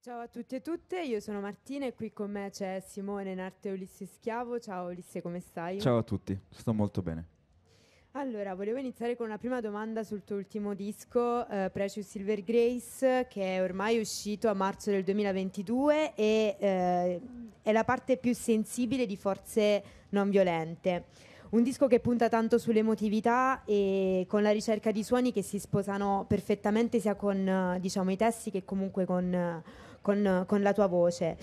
Ciao a tutti e tutte, io sono Martina e qui con me c'è Simone in arte Ulisse Schiavo. Ciao Ulisse, come stai? Ciao a tutti, sto molto bene. Allora, volevo iniziare con una prima domanda sul tuo ultimo disco, eh, Precious Silver Grace, che è ormai uscito a marzo del 2022 e eh, è la parte più sensibile di forze non violente. Un disco che punta tanto sull'emotività e con la ricerca di suoni che si sposano perfettamente sia con eh, diciamo, i testi che comunque con, eh, con, eh, con la tua voce.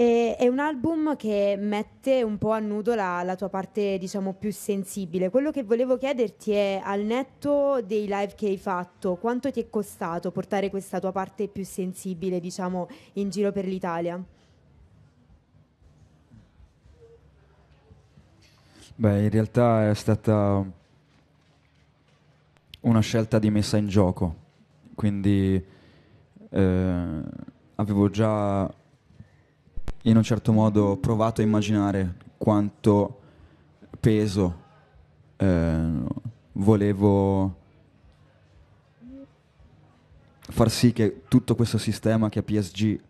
E, è un album che mette un po' a nudo la, la, tua parte, diciamo, più sensibile. Quello che volevo chiederti è, al netto dei live che hai fatto, quanto ti è costato portare questa tua parte più sensibile, diciamo, in giro per l'Italia? Beh, in realtà è stata una scelta di messa in gioco, quindi eh, avevo già in un certo modo provato a immaginare quanto peso eh, volevo far sì che tutto questo sistema che PSG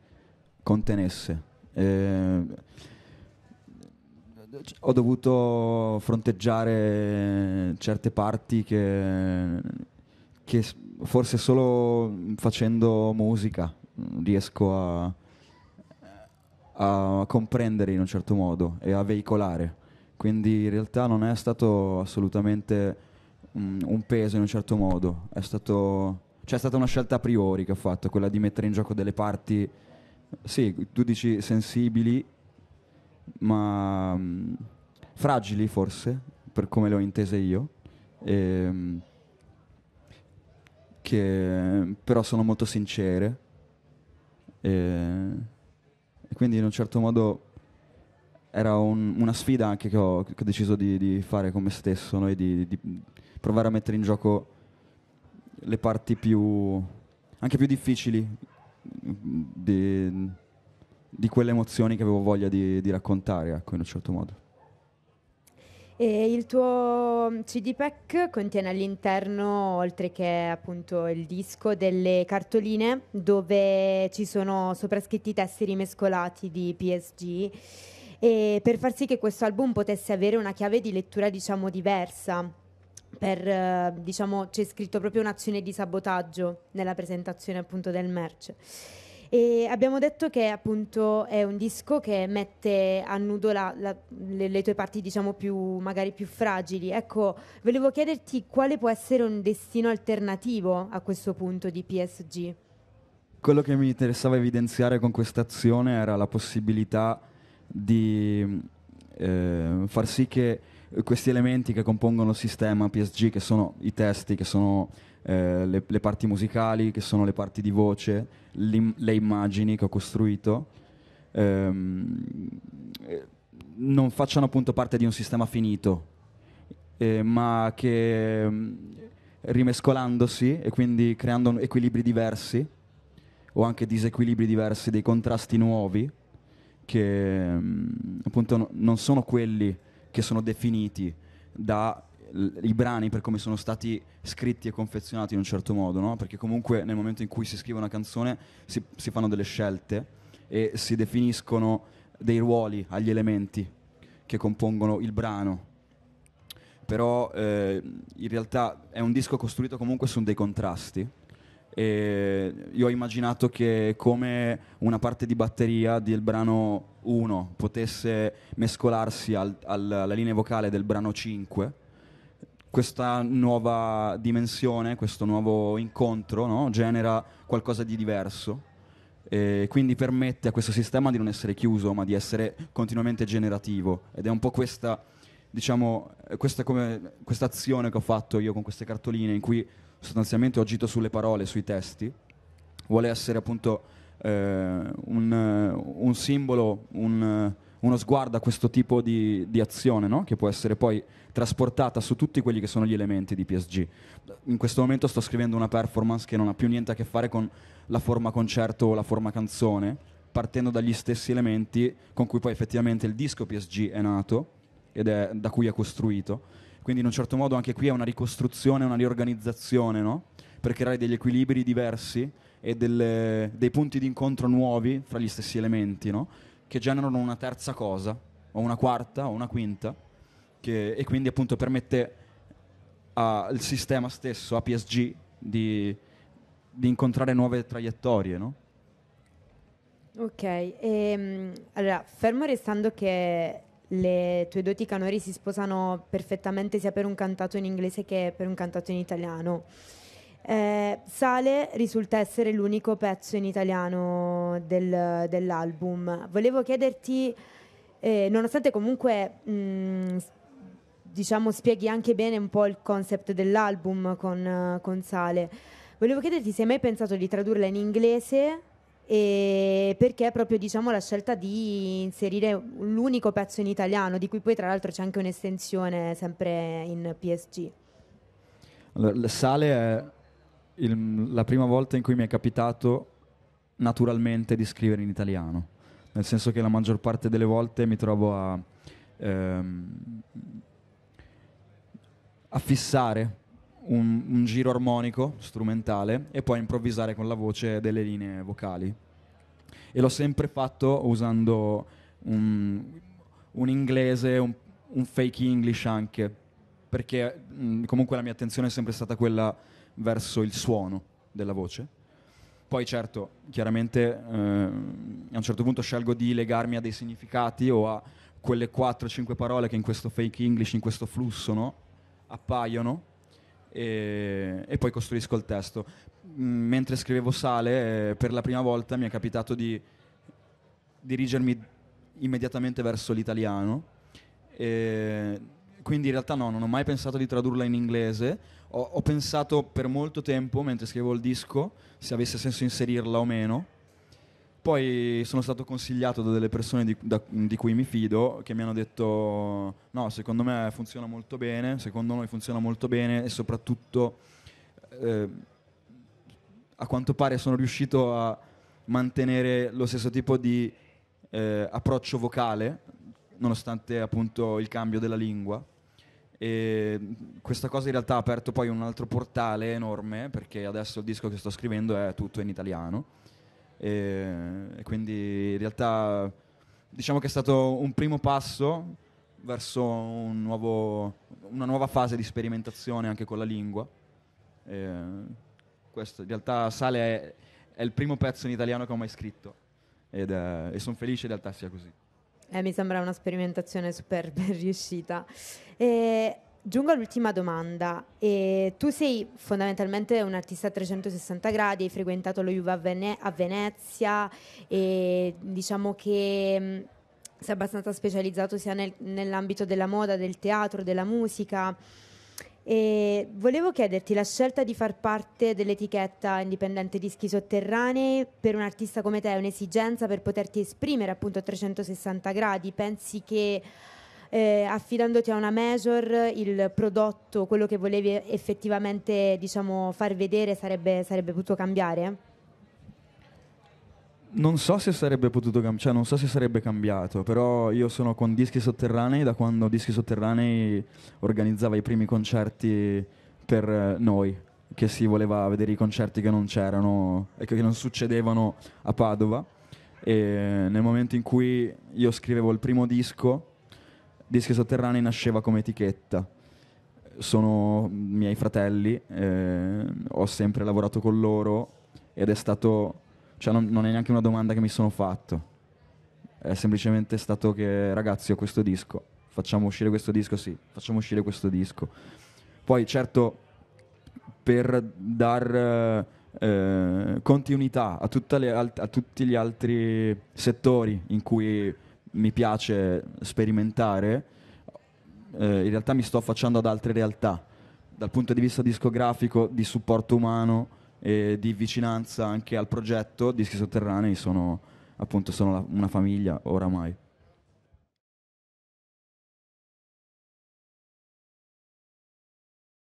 contenesse. Eh, ho dovuto fronteggiare certe parti che, che forse solo facendo musica riesco a, a comprendere in un certo modo e a veicolare. Quindi in realtà non è stato assolutamente mh, mm, un peso in un certo modo, è stato, cioè è stata una scelta a priori che ho fatto, quella di mettere in gioco delle parti, sì, tu dici sensibili, ma mh, mm, fragili forse, per come le ho intese io, e, ehm, che però sono molto sincere. E, quindi in un certo modo era un, una sfida anche che ho, che ho deciso di, di, fare con me stesso, no? di, di, provare a mettere in gioco le parti più, anche più difficili di, quelle emozioni che avevo voglia di, raccontare, ecco, in un certo modo. E il tuo mm, CD pack contiene all'interno, oltre che appunto il disco, delle cartoline dove ci sono soprascritti i testi rimescolati di PSG e per far sì che questo album potesse avere una chiave di lettura diciamo diversa. Per, eh, diciamo, c'è scritto proprio un'azione di sabotaggio nella presentazione appunto del merch. E abbiamo detto che appunto è un disco che mette a nudo la, la, le, le, tue parti diciamo più, magari più fragili. Ecco, volevo chiederti quale può essere un destino alternativo a questo punto di PSG. Quello che mi interessava evidenziare con questa azione era la possibilità di eh, far sì che eh, questi elementi che compongono il sistema PSG, che sono i testi, che sono eh, le, le, parti musicali, che sono le parti di voce, im- le immagini che ho costruito, ehm, eh, non facciano appunto parte di un sistema finito, eh, ma che mm, rimescolandosi e quindi creando equilibri diversi o anche disequilibri diversi, dei contrasti nuovi, che mm, appunto non sono quelli che sono definiti dai brani per come sono stati scritti e confezionati in un certo modo, no? perché comunque nel momento in cui si scrive una canzone si, si fanno delle scelte e si definiscono dei ruoli agli elementi che compongono il brano. Però eh, in realtà è un disco costruito comunque su dei contrasti e io ho immaginato che come una parte di batteria del brano 1 potesse mescolarsi al, al, alla linea vocale del brano 5, questa nuova dimensione, questo nuovo incontro no, genera qualcosa di diverso e quindi permette a questo sistema di non essere chiuso ma di essere continuamente generativo ed è un po' questa diciamo questa azione che ho fatto io con queste cartoline in cui sostanzialmente ho agito sulle parole, sui testi, vuole essere appunto eh, un, eh, un, simbolo, un, eh, uno sguardo a questo tipo di, di azione no? che può essere poi trasportata su tutti quelli che sono gli elementi di PSG. In questo momento sto scrivendo una performance che non ha più niente a che fare con la forma concerto o la forma canzone, partendo dagli stessi elementi con cui poi effettivamente il disco PSG è nato ed è da cui è costruito quindi in un certo modo anche qui è una ricostruzione, una riorganizzazione, no? per creare degli equilibri diversi e delle, dei punti di incontro nuovi fra gli stessi elementi, no? che generano una terza cosa, o una quarta, o una quinta, che, e quindi appunto permette al sistema stesso, a PSG, di, di incontrare nuove traiettorie. No? Ok, e, ehm, allora, fermo restando che le tue doti canori si sposano perfettamente sia per un cantato in inglese che per un cantato in italiano. Eh, Sale risulta essere l'unico pezzo in italiano del, dell'album. Volevo chiederti, eh, nonostante comunque mh, mm, diciamo spieghi anche bene un po' il concept dell'album con, con Sale, volevo chiederti se hai mai pensato di tradurla in inglese e eh, perché proprio diciamo la scelta di inserire l'unico pezzo in italiano di cui poi tra l'altro c'è anche un'estensione sempre in PSG allora, Sale è il, la prima volta in cui mi è capitato naturalmente di scrivere in italiano nel senso che la maggior parte delle volte mi trovo a, ehm, a fissare un, un giro armonico strumentale e poi improvvisare con la voce delle linee vocali. E l'ho sempre fatto usando un, un inglese, un, un, fake English anche, perché mh, mm, comunque la mia attenzione è sempre stata quella verso il suono della voce. Poi certo, chiaramente eh, a un certo punto scelgo di legarmi a dei significati o a quelle 4-5 parole che in questo fake English, in questo flusso, no, appaiono e, e poi costruisco il testo. M- mm, mentre scrivevo Sale, eh, per la prima volta mi è capitato di dirigermi immediatamente verso l'italiano. E quindi in realtà no, non ho mai pensato di tradurla in inglese. Ho, ho pensato per molto tempo, mentre scrivevo il disco, se avesse senso inserirla o meno poi sono stato consigliato da delle persone di, da, di, cui mi fido che mi hanno detto no, secondo me funziona molto bene, secondo noi funziona molto bene e soprattutto eh, a quanto pare sono riuscito a mantenere lo stesso tipo di eh, approccio vocale nonostante appunto il cambio della lingua. E questa cosa in realtà ha aperto poi un altro portale enorme perché adesso il disco che sto scrivendo è tutto in italiano e, e quindi in realtà diciamo che è stato un primo passo verso un nuovo, una nuova fase di sperimentazione anche con la lingua. E questo, in realtà Sale è, è, il primo pezzo in italiano che ho mai scritto ed, eh, e sono felice in realtà sia così. Eh, mi sembra una sperimentazione super ben riuscita. E Giungo all'ultima domanda. E tu sei fondamentalmente un artista a 360 gradi, hai frequentato lo Juve a, Vene- a Venezia e diciamo che mh, mm, sei abbastanza specializzato sia nel- nell'ambito della moda, del teatro, della musica. E volevo chiederti la scelta di far parte dell'etichetta indipendente Dischi Sotterranei per un artista come te è un'esigenza per poterti esprimere appunto a 360 gradi? Pensi che eh, affidandoti a una measure il prodotto, quello che volevi effettivamente diciamo, far vedere sarebbe, sarebbe potuto cambiare? Non so se sarebbe potuto cambiare, cioè non so se sarebbe cambiato, però io sono con Dischi Sotterranei da quando Dischi Sotterranei organizzava i primi concerti per noi, che si voleva vedere i concerti che non c'erano e che non succedevano a Padova. E nel momento in cui io scrivevo il primo disco, Dischi Sotterranei nasceva come etichetta. Sono miei fratelli, eh, ho sempre lavorato con loro ed è stato... Cioè non, non è neanche una domanda che mi sono fatto. È semplicemente stato che ragazzi ho questo disco, facciamo uscire questo disco, sì, facciamo uscire questo disco. Poi certo per dar eh, continuità a, le, a, tutti gli altri settori in cui mi piace sperimentare, eh, in realtà mi sto affacciando ad altre realtà, dal punto di vista discografico, di supporto umano e di vicinanza anche al progetto Dischi Sotterranei sono appunto sono la, una famiglia oramai.